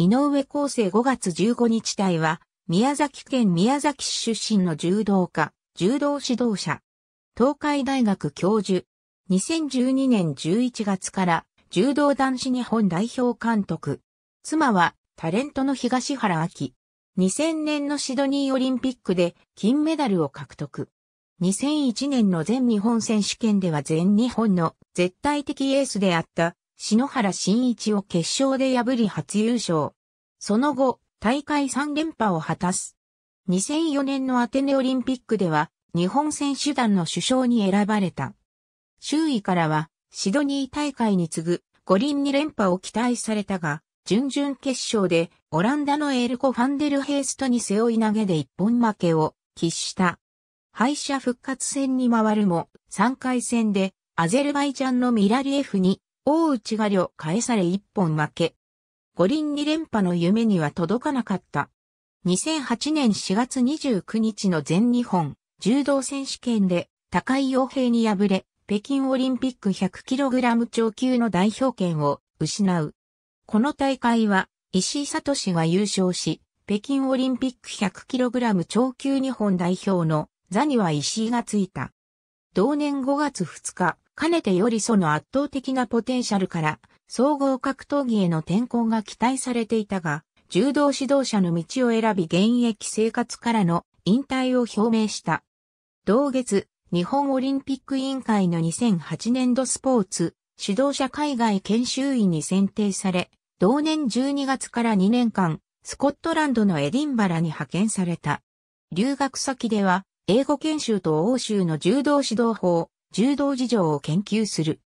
井上康生5月15日隊は、宮崎県宮崎市出身の柔道家、柔道指導者、東海大学教授、2012年11月から柔道男子日本代表監督。妻はタレントの東原明。2000年のシドニーオリンピックで金メダルを獲得。2001年の全日本選手権では全日本の絶対的エースであった篠原慎一を決勝で破り初優勝。その後、大会3連覇を果たす。2004年のアテネオリンピックでは、日本選手団の首相に選ばれた。周囲からは、シドニー大会に次ぐ五輪に連覇を期待されたが、準々決勝でオランダのエルコ・ファンデルヘーストに背負い投げで一本負けを喫した。敗者復活戦に回るも、3回戦でアゼルバイジャンのミラリエフに大内が両返され一本負け。五輪二連覇の夢には届かなかった。2008年4月29日の全日本柔道選手権で高井洋平に敗れ、北京オリンピック 100kg 超級の代表権を失う。この大会は石井聡が優勝し、北京オリンピック 100kg 超級日本代表の座には石井がついた。同年5月2日、かねてよりその圧倒的なポテンシャルから、総合格闘技への転向が期待されていたが、柔道指導者の道を選び現役生活からの引退を表明した。同月、日本オリンピック委員会の2008年度スポーツ、指導者海外研修員に選定され、同年12月から2年間、スコットランドのエディンバラに派遣された。留学先では、英語研修と欧州の柔道指導法、柔道事情を研究する。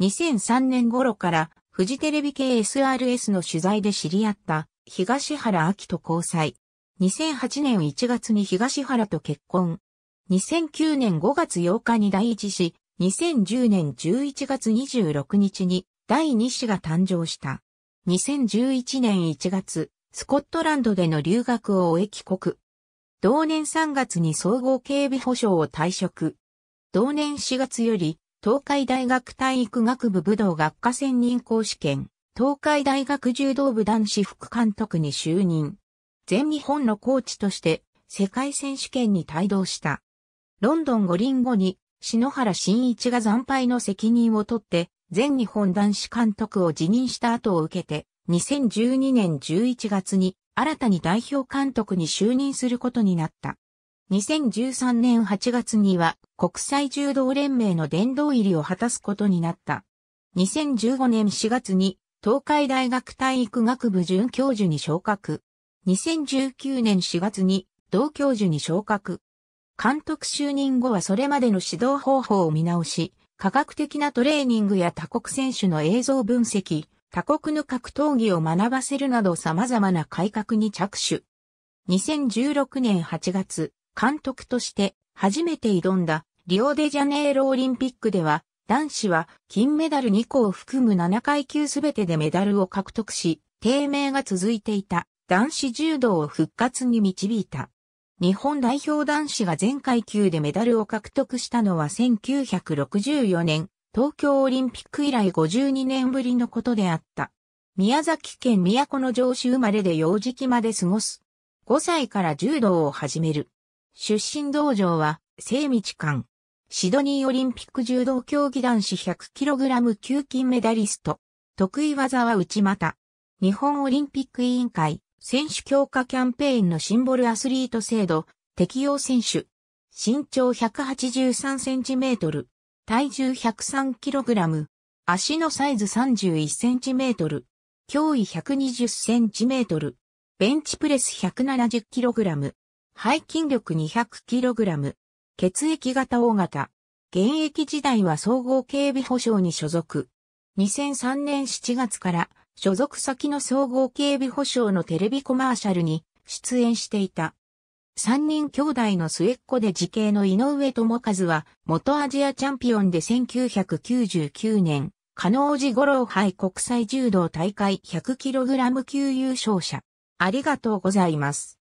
2003年頃からフジテレビ系 SRS の取材で知り合った東原明と交際。2008年1月に東原と結婚。2009年5月8日に第一子、2010年11月26日に第二子が誕生した。2011年1月、スコットランドでの留学を終え帰国。同年3月に総合警備保障を退職。同年4月より、東海大学体育学部武道学科専任講師兼、東海大学柔道部男子副監督に就任。全日本のコーチとして、世界選手権に帯同した。ロンドン五輪後に、篠原慎一が惨敗の責任を取って、全日本男子監督を辞任した後を受けて、2012年11月に新たに代表監督に就任することになった。2013年8月には国際柔道連盟の殿堂入りを果たすことになった。2015年4月に東海大学体育学部准教授に昇格。2019年4月に同教授に昇格。監督就任後はそれまでの指導方法を見直し、科学的なトレーニングや他国選手の映像分析、他国の格闘技を学ばせるなど様々な改革に着手。2016年8月、監督として初めて挑んだリオデジャネイロオリンピックでは、男子は金メダル2個を含む7階級すべてでメダルを獲得し、低迷が続いていた男子柔道を復活に導いた。日本代表男子が全階級でメダルを獲得したのは1964年、東京オリンピック以来52年ぶりのことであった。宮崎県都城市生まれで幼児期まで過ごす。5歳から柔道を始める。出身道場は、聖道館。シドニーオリンピック柔道競技男子 100kg 級金メダリスト。得意技は内股。日本オリンピック委員会、選手強化キャンペーンのシンボルアスリート制度、適用選手。身長 183cm。体重 103kg。足のサイズ 31cm。脅威 120cm。ベンチプレス 170kg。背筋力 200kg。血液型 O 型。現役時代は総合警備保障に所属。2003年7月から所属先の総合警備保障のテレビコマーシャルに出演していた。3人兄弟の末っ子で時系の井上智和は元アジアチャンピオンで1999年、加納寺五郎杯国際柔道大会 100kg 級優勝者。ありがとうございます。